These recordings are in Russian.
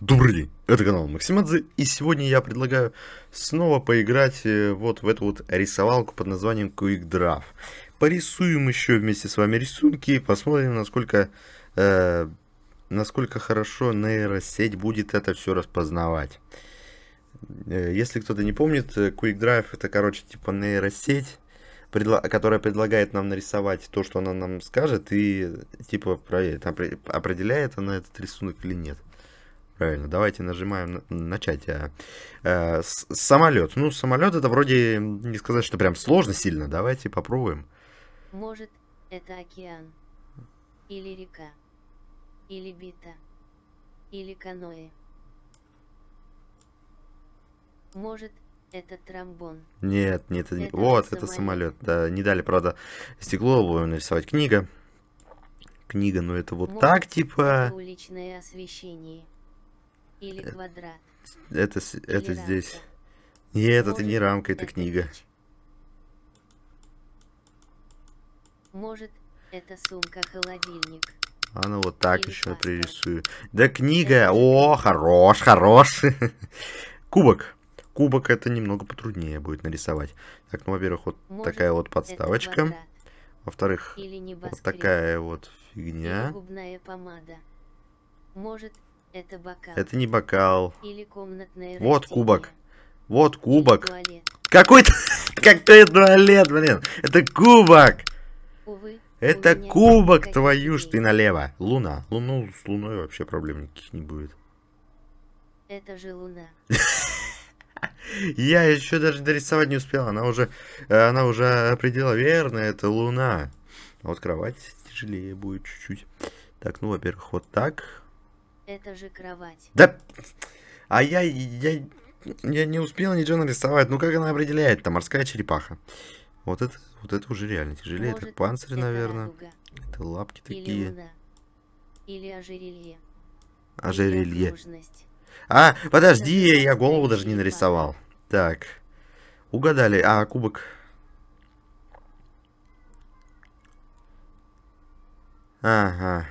Добрый день, это канал Максимадзе, и сегодня я предлагаю снова поиграть э, вот в эту вот рисовалку под названием Quick Draft. Порисуем еще вместе с вами рисунки, посмотрим, насколько э, насколько хорошо нейросеть будет это все распознавать. Э, если кто-то не помнит, э, Quick Drive это, короче, типа нейросеть, которая предлагает нам нарисовать то, что она нам скажет, и типа проверит, э, определяет она этот рисунок или нет. Правильно, давайте нажимаем на начать. А, а, самолет. Ну, самолет это вроде не сказать, что прям сложно сильно. Давайте попробуем. Может, это океан или река или бита, или каноэ. Может, это тромбон. Нет, нет, это... вот самолет. это самолет. Да, не дали, правда, стекло будем нарисовать. Книга. Книга, но ну, это вот Может, так типа. Уличное освещение. Или э, квадрат. Это, это, это здесь. Нет, Может, это не рамка, это, это книга. Печь. Может, это сумка-холодильник. А ну вот так еще пририсую. Да книга! Э, о, хорош, хорош! Кубок. Кубок это немного потруднее будет нарисовать. Так, ну, во-первых, вот Может, такая вот подставочка. Во-вторых, вот такая вот фигня. Может, это бокал. Это не бокал. Или комнатная вот растение. кубок. Вот кубок. Какой-то... Какой туалет, блин. Это кубок. Увы, это кубок твою ж ты налево. Луна. Луну с луной вообще проблем никаких не будет. Это же луна. Я еще даже дорисовать не успел. Она уже, она уже определила. Верно, это луна. А вот кровать тяжелее будет чуть-чуть. Так, ну, во-первых, вот так. Это же кровать. Да. А я, я, я не успел ничего нарисовать. Ну, как она определяет? Это морская черепаха. Вот это, вот это уже реально тяжелее. Может, это панцирь, наверное. Радуга. Это лапки Или такие. Луна. Или ожерелье. А ожерелье. А, подожди, я голову даже не нарисовал. Так. Угадали. А, кубок. Ага.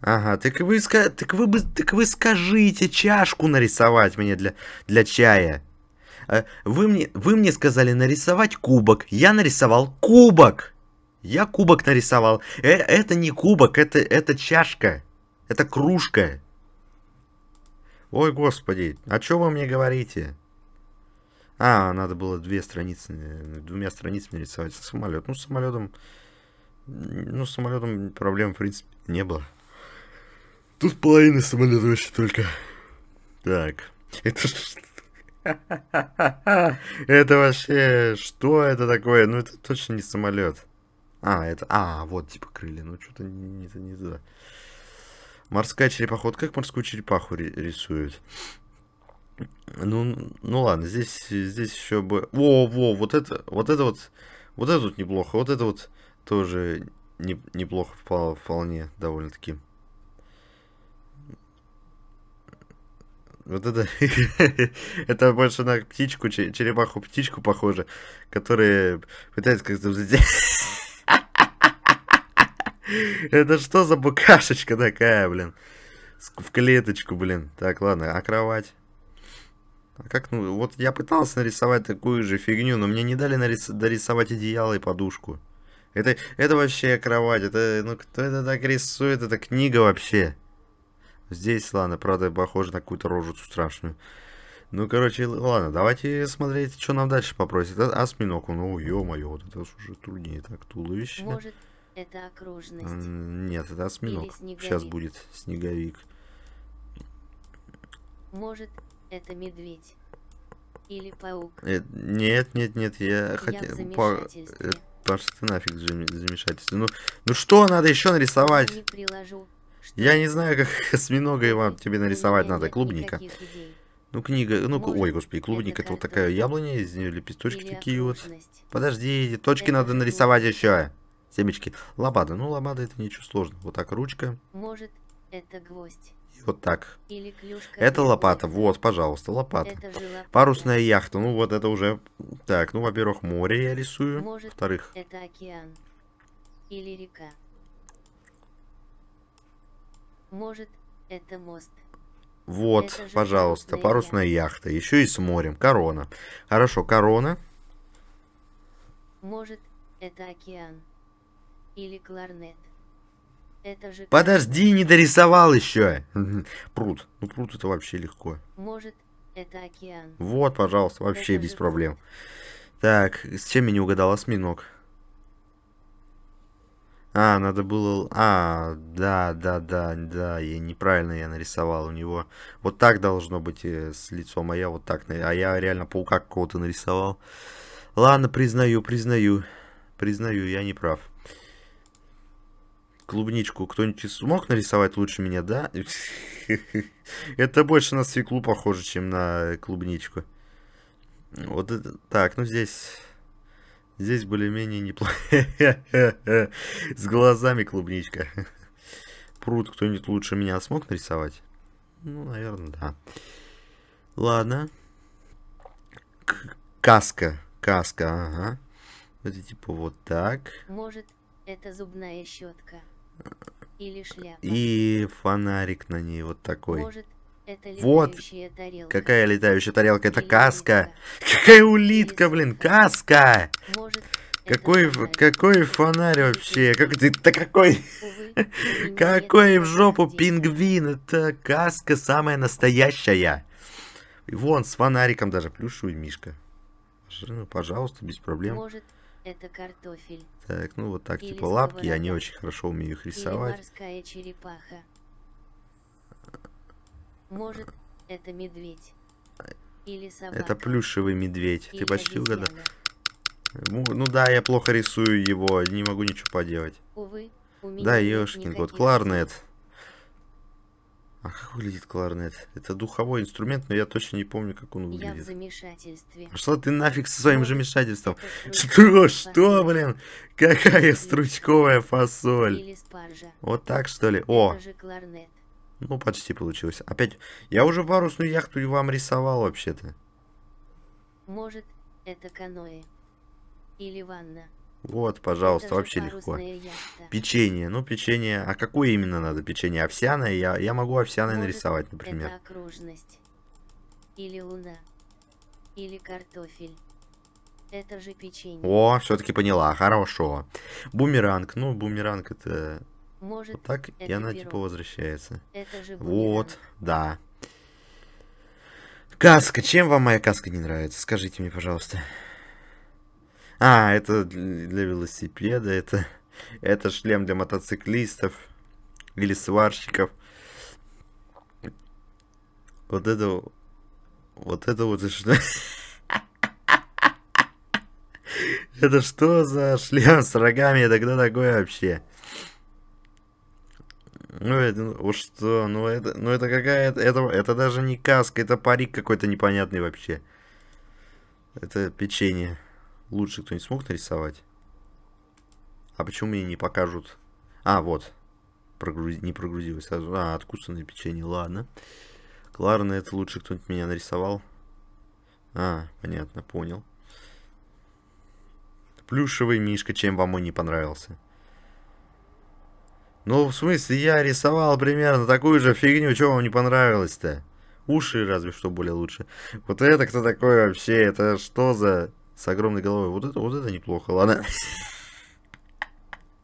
Ага, так вы, так вы, так вы скажите чашку нарисовать мне для, для чая. Э, вы мне, вы мне сказали нарисовать кубок. Я нарисовал кубок. Я кубок нарисовал. Э, это не кубок, это, это чашка. Это кружка. Ой, господи, о чем вы мне говорите? А, надо было две страницы, э, двумя страницами рисовать самолет. Ну, с самолетом, ну, с самолетом проблем, в принципе, не было. Тут половина самолета вообще только. Так, это что? Это вообще... Что это такое? Ну, это точно не самолет. А, это... А, вот, типа, крылья. Ну, что-то не, не, не туда. Морская черепаха. Вот как морскую черепаху рисуют? Ну, ну ладно, здесь, здесь еще бы... Во, во, вот это, вот это вот... Вот это вот неплохо, вот это вот тоже не, неплохо вполне довольно-таки. Вот это... это больше на птичку, черепаху-птичку похоже, которые пытаются как-то это что за букашечка такая, блин? В клеточку, блин. Так, ладно, а кровать? А как, ну, вот я пытался нарисовать такую же фигню, но мне не дали нарис... дорисовать одеяло и подушку. Это, это вообще кровать, это, ну, кто это так рисует, это книга вообще. Здесь, ладно, правда, похоже на какую-то рожицу страшную. Ну, короче, ладно, давайте смотреть, что нам дальше попросит. А, осьминог, ну, ё-моё, вот это уже труднее так, туловище. Может, это окружность? Нет, это осьминог. Сейчас будет снеговик. Может, это медведь? Или паук? Э, нет, нет, нет, я, я хотел... По... Э, Паш, ты нафиг замешательство. Ну, ну что надо еще нарисовать? Не приложу я не знаю, как осьминога вам тебе ну, нарисовать надо. Клубника. Ну, книга... Ну, Может, ой, господи, клубник это, это вот такая яблоня, из нее лепесточки такие вот. Подождите, точки это надо нарисовать еще. Семечки. Лобада. Ну, лобада это ничего сложного. Вот так ручка. Может, это гвоздь. И вот так. Или это лопата. Гвоздь. Вот, пожалуйста, лопата. лопата. Парусная яхта. Ну, вот это уже... Так, ну, во-первых, море я рисую. Во-вторых... это океан. Или река. Может, это мост. Вот, это пожалуйста, парусная яхта. яхта. Еще и с морем. Корона. Хорошо, корона. Может, это океан. Или кларнет. Это же... Подожди, не дорисовал еще. Пруд. Ну, пруд это вообще легко. Может, это океан. Вот, пожалуйста, вообще это без проблем. Так, с чем я не угадал? Осьминог. А, надо было... А, да, да, да, да, я неправильно я нарисовал. У него вот так должно быть э, с лицом, а я вот так. А я реально паука какого-то нарисовал. Ладно, признаю, признаю. Признаю, я не прав. Клубничку кто-нибудь смог нарисовать лучше меня, да? Это больше на свеклу похоже, чем на клубничку. Вот так, ну здесь... Здесь более-менее неплохо. С глазами клубничка. Пруд кто-нибудь лучше меня смог нарисовать? Ну, наверное, да. Ладно. каска. Каска, ага. Это типа вот так. Может, это зубная щетка. Или шляпа. И фонарик на ней вот такой. Может, вот. Тарелка. Какая летающая тарелка? Это каска. Какая улитка, блин, каска! какой, какой фонарь вообще? Как ты, да какой? Какой в жопу пингвин? Это каска самая настоящая. И вон с фонариком даже плюшевый мишка. Ну, пожалуйста, без проблем. это картофель. Так, ну вот так, Или типа лапки, я не очень хорошо умею их рисовать. Или морская черепаха. Может, это медведь. Или собака. Это плюшевый медведь. Или Ты почти угадал. Ну да, я плохо рисую его, не могу ничего поделать. Увы, у меня да, ёшкин кот. Кларнет. А как выглядит кларнет? Это духовой инструмент, но я точно не помню, как он выглядит. Я в замешательстве. А что ты нафиг со своим замешательством? Что, что, блин? Какая стручковая фасоль? Вот так, что ли? О! Ну, почти получилось. Опять, я уже парусную яхту и вам рисовал вообще-то. Может, это каноэ. Или ванна. Вот, пожалуйста, вообще легко. Яхта. Печенье. Ну, печенье. А какое именно надо печенье? Овсяное? Я, я могу овсяное Может, нарисовать, например. Это окружность. Или луна. Или картофель. Это же печенье. О, все-таки поняла. Хорошо. Бумеранг. Ну, бумеранг это может, вот так, и она типа возвращается. вот, да. Каска. Чем вам моя каска не нравится? Скажите мне, пожалуйста. А, это для велосипеда, это, это шлем для мотоциклистов или сварщиков. Вот это... Вот это вот... Что... Это что за шлем с рогами? Это кто такой вообще? Ну, это, ну, вот что, ну это, ну это какая-то, это, это даже не каска, это парик какой-то непонятный вообще. Это печенье. Лучше кто-нибудь смог нарисовать? А почему мне не покажут? А, вот. Прогруз... Не прогрузилось сразу. А, откусанное печенье, ладно. Кларна, это лучше кто-нибудь меня нарисовал. А, понятно, понял. Плюшевый мишка, чем вам он не понравился. Ну, в смысле, я рисовал примерно такую же фигню, чего вам не понравилось-то? Уши разве что более лучше. Вот это кто такой вообще? Это что за... С огромной головой. Вот это, вот это неплохо, ладно.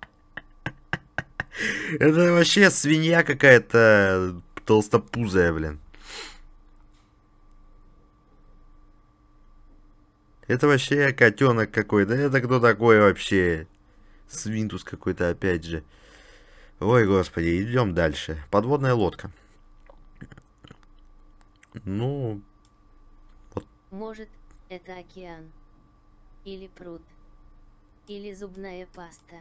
Это вообще свинья какая-то толстопузая, блин. Это вообще котенок какой-то. Это кто такой вообще? Свинтус какой-то опять же. Ой, господи, идем дальше. Подводная лодка. Ну... Вот. Может, это океан. Или пруд. Или зубная паста.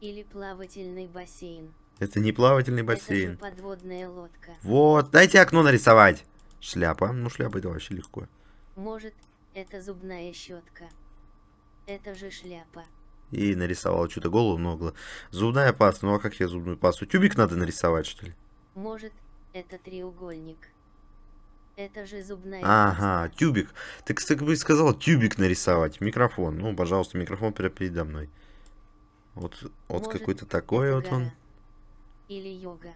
Или плавательный бассейн. Это не плавательный бассейн. Это подводная лодка. Вот, дайте окно нарисовать. Шляпа. Ну, шляпа это вообще легко. Может, это зубная щетка. Это же шляпа. И нарисовала что-то голову нагло. Зубная паста. Ну а как я зубную пасту? Тюбик надо нарисовать, что ли? Может, это треугольник. Это же зубная Ага, паста. тюбик. Ты, кстати, бы сказал тюбик нарисовать. Микрофон. Ну, пожалуйста, микрофон прямо передо мной. Вот, вот какой-то такой вот он. Или йога.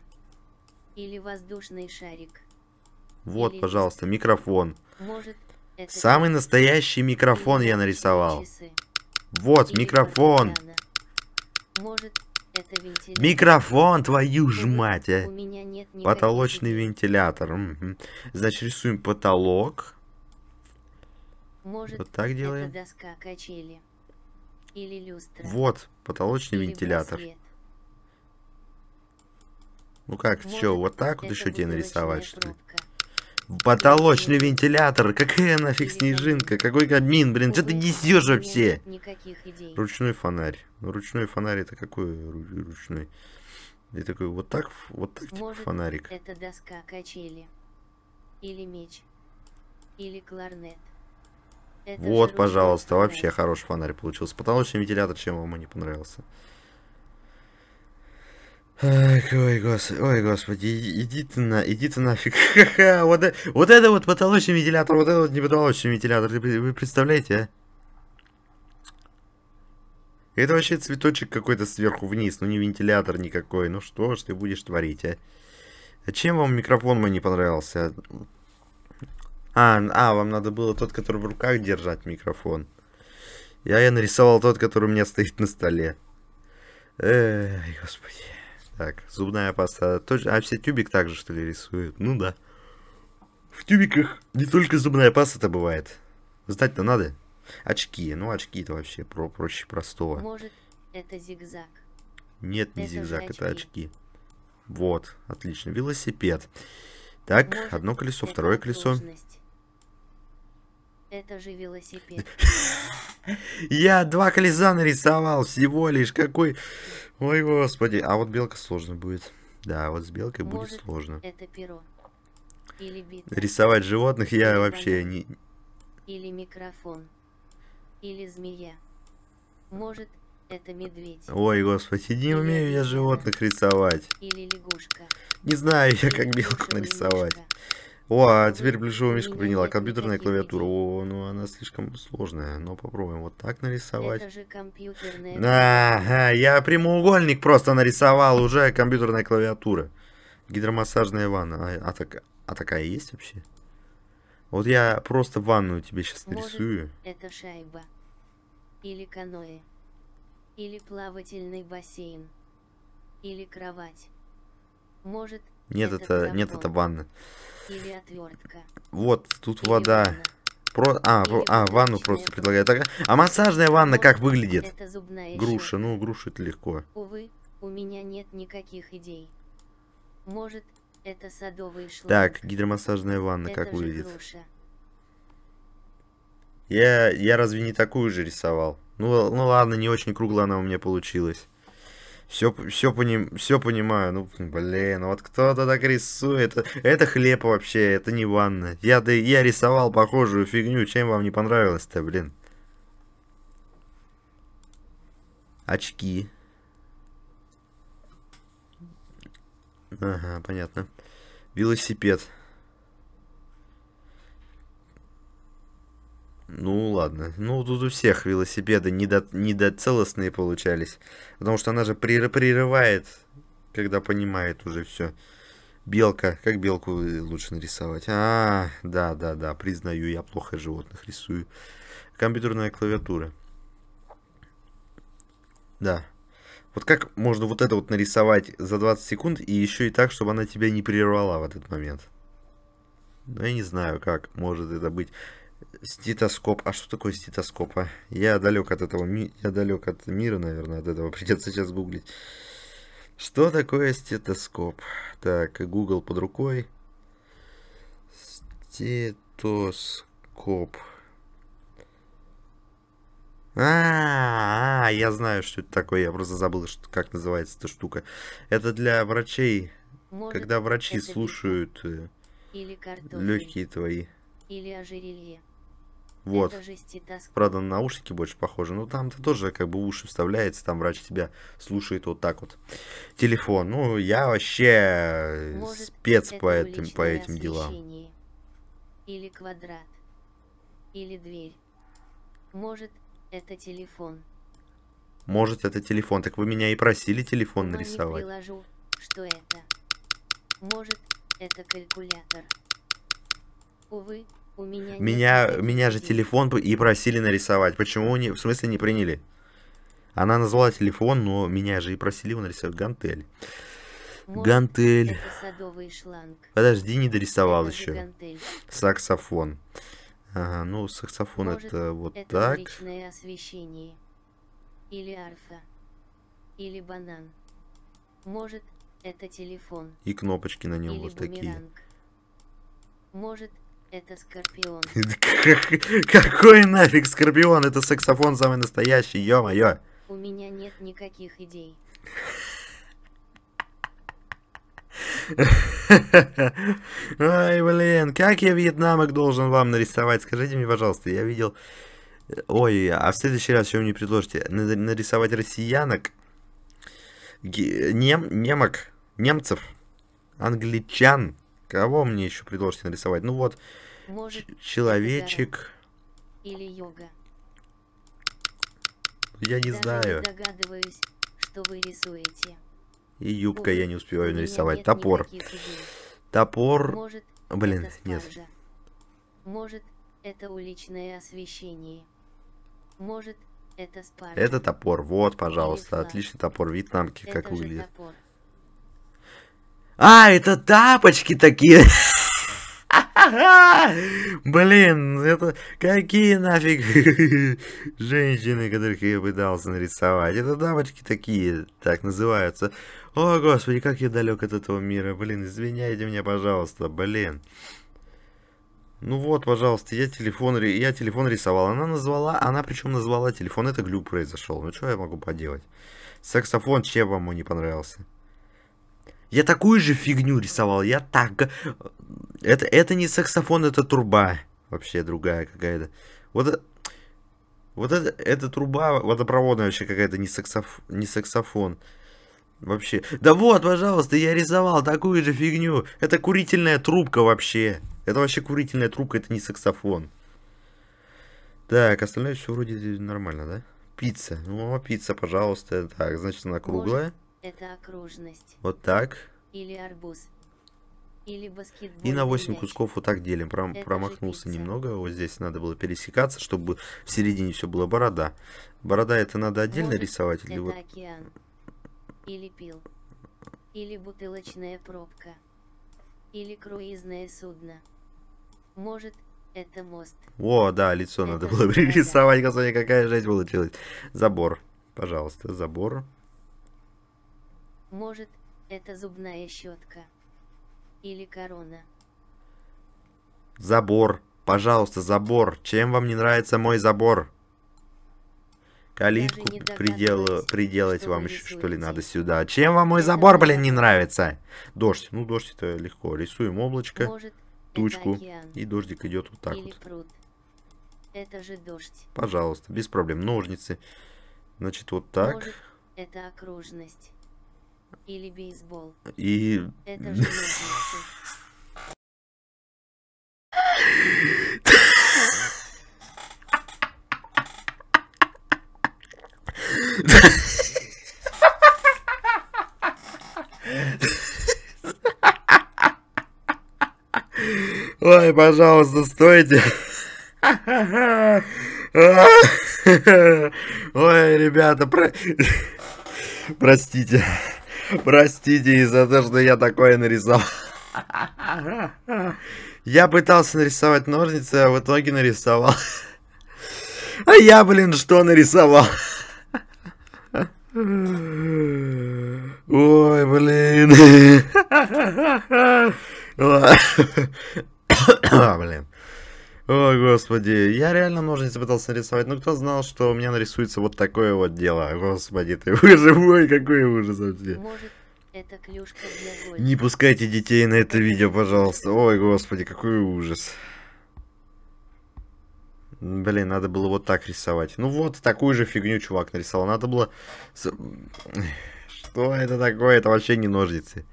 Или воздушный шарик. Вот, Или... пожалуйста, микрофон. Может, Самый настоящий микрофон я нарисовал. Часы. Вот, микрофон. Может, микрофон, твою ж мать. А. Потолочный вентилятор. Угу. Значит, рисуем потолок. Может, вот так делаем. доска качели. Или люстра. Вот, потолочный Или вентилятор. Свет. Ну как, Может, что, вот так вот еще тебе нарисовать, что ли? Потолочный вентилятор. Какая нафиг снежинка? Какой камин, блин? Что ты несешь вообще? Ручной фонарь. Ручной фонарь это какой ручной? И такой вот так, вот так типа Может, фонарик. Это доска качели. Или меч. Или кларнет. Это вот, пожалуйста, вообще хороший фонарь получился. Потолочный вентилятор, чем вам и не понравился. Ой, гос... Ой, господи, иди ты на, иди ты нафиг. Ха-ха, вот, э, вот это вот потолочный вентилятор, вот это вот не потолочный вентилятор, вы представляете, а? Это вообще цветочек какой-то сверху вниз, ну не вентилятор никакой. Ну что ж ты будешь творить, а? А чем вам микрофон мой не понравился? А, а, вам надо было тот, который в руках держать микрофон. Я, я нарисовал тот, который у меня стоит на столе. Эй, господи. Так, зубная паста. Точно. А все тюбик также, что ли, рисуют? Ну да. В тюбиках не только зубная паста-то бывает. Знать-то надо. Очки. Ну, очки-то вообще про проще простого. Может, это зигзаг? Нет, не это зигзаг, это очки. очки. Вот, отлично. Велосипед. Так, Может, одно колесо, второе колесо. Должность. Это же велосипед. Я два колеса нарисовал всего лишь. Какой... Ой, господи. А вот белка сложно будет. Да, вот с белкой Может, будет сложно. это перо. Или битва. Рисовать животных я Или вообще не... Или микрофон. Или змея. Может, это медведь. Ой, господи, не Или умею я животных рисовать. Или лягушка. Не знаю я, как белку нарисовать. Лягушка. О, а теперь ближевую мишку приняла. Компьютерная клавиатура. О, ну она слишком сложная. Но попробуем вот так нарисовать. Это же компьютерная... Ага, я прямоугольник просто нарисовал. Уже компьютерная клавиатура. Гидромассажная ванна. А, а, так, а такая есть вообще? Вот я просто ванную тебе сейчас Может, это шайба. Или каноэ. Или плавательный бассейн. Или кровать. Может, нет, это, это нет, это ванна. Вот, тут Или вода. Ванна. Про... А, про... а, ванну просто предлагают. А массажная ванна ну, как выглядит? Это зубная Груша, ну грушу это легко. Увы, у меня нет никаких идей. Может, это садовый шланг. Так, гидромассажная ванна это как выглядит? Груша. Я, я разве не такую же рисовал? Ну, ну ладно, не очень круглая она у меня получилась. Все, все, поним, все понимаю. Ну, блин, вот кто-то так рисует. Это, это хлеб вообще, это не ванна. Я, да, я рисовал похожую фигню. Чем вам не понравилось-то, блин? Очки. Ага, понятно. Велосипед. Ну ладно, ну тут у всех велосипеды недо... недоцелостные получались, потому что она же прерывает, когда понимает уже все. Белка, как белку лучше нарисовать? А, да, да, да, признаю, я плохо животных рисую. Компьютерная клавиатура. Да. Вот как можно вот это вот нарисовать за 20 секунд и еще и так, чтобы она тебя не прервала в этот момент? Ну, я не знаю, как может это быть. Стетоскоп. А что такое стетоскоп, а? Я далек от этого я далек от мира, наверное, от этого. Придется сейчас гуглить. Что такое стетоскоп? Так, Google под рукой. Стетоскоп. А, -а, а, я знаю, что это такое. Я просто забыл, что, как называется эта штука. Это для врачей, Может, когда врачи слушают э, легкие твои. Или ожерелье. Вот. Правда, на наушники больше похоже. Но ну, там-то тоже как бы уши вставляется, там врач тебя слушает вот так вот. Телефон. Ну, я вообще Может, спец по этим, по этим делам. Или квадрат. Или дверь. Может, это телефон. Может, это телефон. Так вы меня и просили телефон Но нарисовать. Не приложу, что это. Может, это калькулятор. Увы, у меня, меня, нет, меня же телефон и просили нарисовать. Почему они в смысле не приняли? Она назвала телефон, но меня же и просили его нарисовать гантель. Может, гантель. Подожди, не дорисовал еще. Гантель. Саксофон. Ага, ну саксофон Может, это вот это так. освещение. Или арфа. Или банан. Может, это телефон. И кнопочки на нем Или вот бумеранг. такие. Может, это скорпион. Какой нафиг скорпион? Это саксофон самый настоящий, ё-моё. У меня нет никаких идей. Ой, блин, как я вьетнамок должен вам нарисовать? Скажите мне, пожалуйста, я видел... Э, ой, а в следующий раз что вы мне предложите? Нарисовать россиянок? Нем... Немок? Немцев? Англичан? Кого мне еще предложите нарисовать? Ну вот, может, человечек. Или йога. Я не Даже знаю. Догадываюсь, что вы рисуете. И юбка Ой, я не успеваю нарисовать. Топор. Топор. Может, Блин, нет. Может, это уличное освещение. Может, это спаржа. Это топор. Вот, пожалуйста. Отличный топор. Вьетнамки это как выглядит. Топор. А, это тапочки такие. Блин, это какие нафиг женщины, которых я пытался нарисовать. Это дамочки такие, так называются. О, господи, как я далек от этого мира. Блин, извиняйте меня, пожалуйста, блин. Ну вот, пожалуйста, я телефон, я телефон рисовал. Она назвала, она причем назвала телефон. Это глюк произошел. Ну что я могу поделать? Саксофон чем вам не понравился? Я такую же фигню рисовал. Я так... Э, это, это не саксофон, это труба. Вообще другая какая-то. Вот, вот это, это труба водопроводная вообще какая-то, не, саксоф, не саксофон. Вообще. Да вот, пожалуйста, я рисовал такую же фигню. Это курительная трубка вообще. Это вообще курительная трубка, это не саксофон. Так, остальное все вроде нормально, да? Пицца. Ну, а пицца, пожалуйста. Так, значит, она круглая. Может. Это окружность. Вот так. Или арбуз. Или баскетбол. И на 8 мяч. кусков вот так делим. Пром, это промахнулся немного. Вот здесь надо было пересекаться, чтобы в середине все было борода. Борода это надо отдельно Может, рисовать? Или это вот... океан. Или пил. Или бутылочная пробка. Или круизное судно. Может, это мост. О, да, лицо это надо было борода. пририсовать. Господи, какая жесть получилась. Забор. Пожалуйста, забор. Может, это зубная щетка. Или корона. Забор. Пожалуйста, забор. Чем вам не нравится мой забор? Калитку придел... приделать вам еще, что ли, надо сюда. Чем вам мой это забор, блин, не нравится? Дождь. Ну, дождь это легко. Рисуем облачко, Может, тучку. И дождик идет вот так Или вот. Пруд. Это же дождь. Пожалуйста, без проблем. Ножницы. Значит, вот так. Может, это окружность. Или бейсбол. И... Это же Ой, пожалуйста, стойте. Ой, ребята, про... простите. Простите из за того, что я такое нарисовал. Я пытался нарисовать ножницы, а в итоге нарисовал. А я, блин, что нарисовал? Ой, блин. А, блин. О, господи, я реально ножницы пытался нарисовать. но кто знал, что у меня нарисуется вот такое вот дело. Господи ты, боже какой ужас вообще. это клюшка для гольфа. Не пускайте детей на это видео, пожалуйста. Ой, господи, какой ужас. Блин, надо было вот так рисовать. Ну вот, такую же фигню чувак нарисовал. Надо было... Что это такое? Это вообще не ножницы.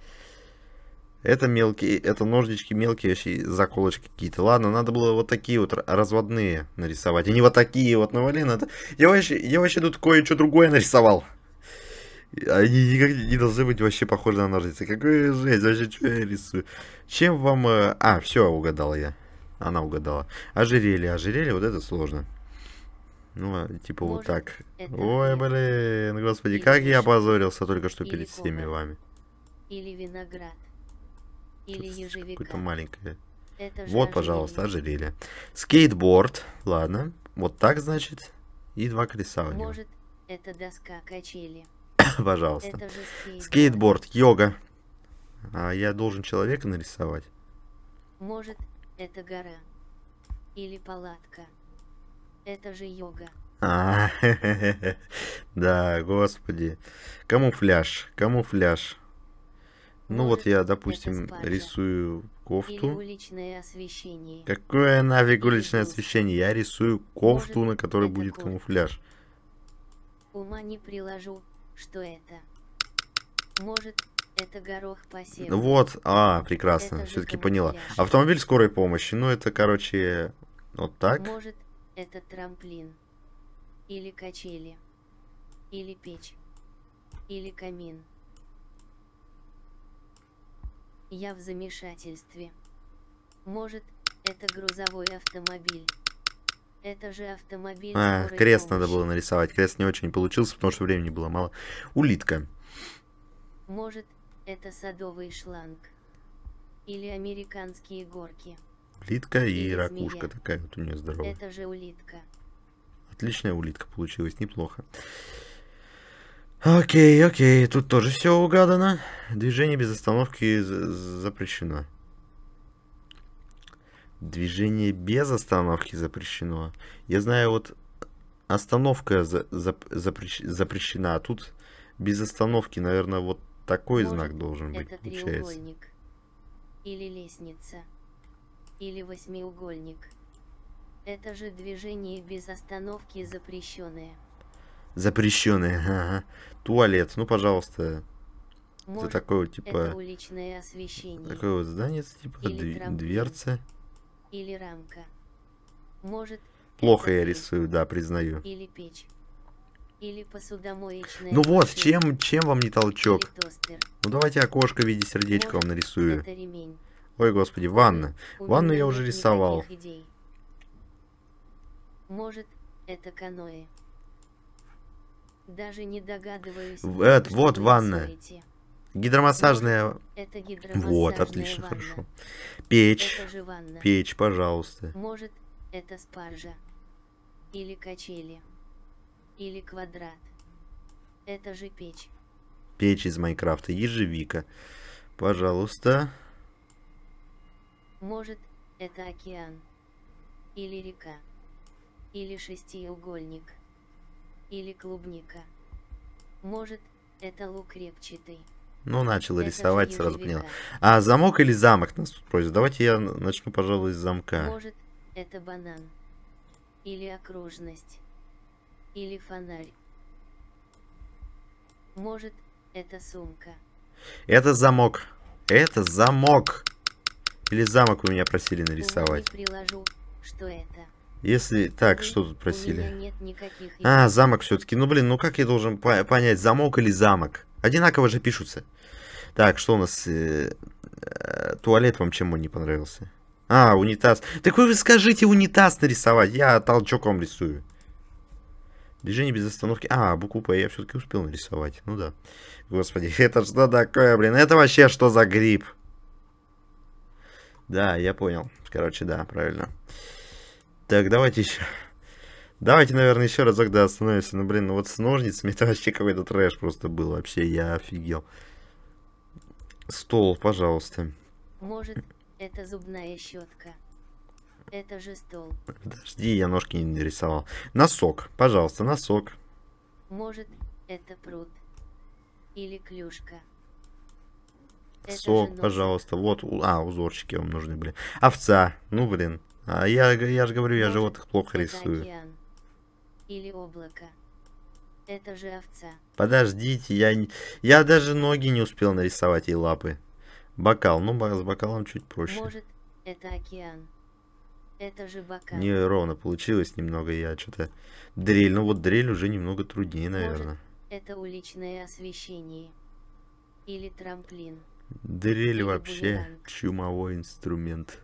Это мелкие, это ножнички мелкие, вообще заколочки какие-то. Ладно, надо было вот такие вот разводные нарисовать. И не вот такие вот навали, ну, Это Я вообще, я вообще тут кое-что другое нарисовал. Они никак не должны быть вообще похожи на ножницы. Какая жесть, вообще, что я рисую? Чем вам... Э, а, все, угадал я. Она угадала. Ожерелье, ожерелье, вот это сложно. Ну, а, типа Может, вот так. Ой, блин, господи, как я опозорился только что перед всеми вами. Или виноград. Или ежевика. Какое-то маленькое. Это вот, ожерелье. пожалуйста, ожерелье. Скейтборд. Ладно. Вот так, значит. И два колеса у него. Может, это доска качели. пожалуйста. скейтборд. скейтборд. Йога. А я должен человека нарисовать. Может, это гора. Или палатка. Это же йога. А, да, господи. Камуфляж, камуфляж. Ну вот я, допустим, рисую кофту. Какое нафиг уличное освещение? Я рисую кофту, на которой будет камуфляж. Ума не приложу, что это. Может, это горох посева. Вот, а, прекрасно, все-таки поняла. Автомобиль скорой помощи, ну это, короче, вот так. Может, это трамплин. Или качели. Или печь. Или камин. Я в замешательстве. Может, это грузовой автомобиль. Это же автомобиль. А, крест помощи. надо было нарисовать. Крест не очень получился, потому что времени было мало. Улитка. Может, это садовый шланг. Или американские горки. Улитка и, и ракушка змея. такая вот у нее здоровая. Это же улитка. Отличная улитка получилась, неплохо. Окей, окей, тут тоже все угадано. Движение без остановки запрещено. Движение без остановки запрещено. Я знаю, вот остановка за, за, запрещ, запрещена, а тут без остановки, наверное, вот такой Может, знак должен быть. получается. треугольник. Или лестница. Или восьмиугольник. Это же движение без остановки запрещенное. Запрещенные, ага. Туалет, ну, пожалуйста. Может, это такое вот, типа... Это уличное освещение. Такое вот здание, типа, Или дв... дверца. Или рамка. Может... Плохо я рисую, да, признаю. Или печь. Или посудомоечная. Ну вот, чем, чем вам не толчок? Ну давайте окошко в виде сердечка Может, вам нарисую. Ой, господи, ванна. У Ванну я уже рисовал. Может, это каноэ. Даже не догадываюсь. Это вот ванная. Гидромассажная. Это гидромассажная Вот, отлично, ванна. хорошо. Печь. Печь, пожалуйста. Может, это спаржа. Или качели. Или квадрат. Это же печь. Печь из Майнкрафта. Ежевика. Пожалуйста. Может, это океан. Или река. Или шестиугольник или клубника. Может, это лук репчатый. Ну, начал это рисовать, сразу понял. А замок или замок нас тут просят? Давайте я начну, пожалуй, с замка. Может, это банан. Или окружность. Или фонарь. Может, это сумка. Это замок. Это замок. Или замок вы меня просили нарисовать. Я приложу, что это. Если... Так, что тут просили? А, замок все-таки. Ну, блин, ну как я должен понять, замок или замок? Одинаково же пишутся. Так, что у нас... Э, э, туалет вам чему не понравился? А, унитаз. Так вы скажите унитаз нарисовать. Я толчоком рисую. Движение без остановки. А, букву П я все-таки успел нарисовать. Ну да. Господи, это что такое, блин? Это вообще что за гриб? Да, я понял. Короче, да, правильно. Правильно. Так, давайте еще... Давайте, наверное, еще разок, да, остановимся. Ну, блин, ну вот с ножницами это вообще какой-то трэш просто был. Вообще, я офигел. Стол, пожалуйста. Может, это зубная щетка. Это же стол. Подожди, я ножки не нарисовал. Носок, пожалуйста, носок. Может, это пруд. Или клюшка. Сок, пожалуйста. Вот, а, узорчики вам нужны блин. Овца, ну, блин. А я, я же говорю, я Может, животных плохо рисую. Океан. Или облако. Это же овца. Подождите, я, я даже ноги не успел нарисовать и лапы. Бокал, ну с бокалом чуть проще. Может, это океан. Это же бокал. Не ровно получилось немного, я что-то... Дрель, ну вот дрель уже немного труднее, наверное. Может, это уличное освещение. Или трамплин. Дрель Или вообще булеранг. чумовой инструмент.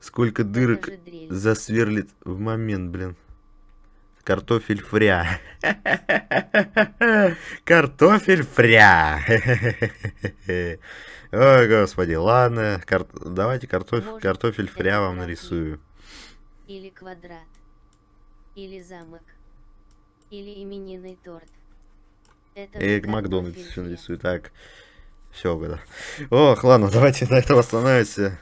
Сколько дырок засверлит в момент, блин. Картофель фря. Картофель фря. О господи, ладно. Кар... Давайте картофель, картофель фря вам нарисую. Или квадрат. Или замок. Или именинный торт. Это и Макдональдс все нарисую. Так, все, угадал. Ох, ладно, давайте на этом остановимся.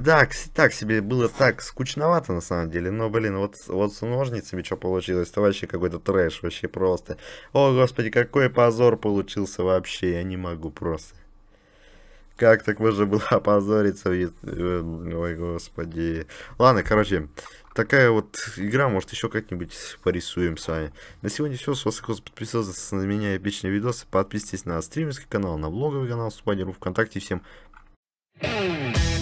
Да, так себе было так скучновато на самом деле, но, блин, вот, вот с ножницами что получилось, это вообще какой-то трэш, вообще просто. О, господи, какой позор получился вообще, я не могу просто. Как так можно было опозориться? Э, ой, господи. Ладно, короче, такая вот игра, может, еще как-нибудь порисуем с вами. На сегодня все. С вас Хос на меня и видосы. Подписывайтесь на стримерский канал, на блоговый канал, спайдеру ВКонтакте. Всем пока.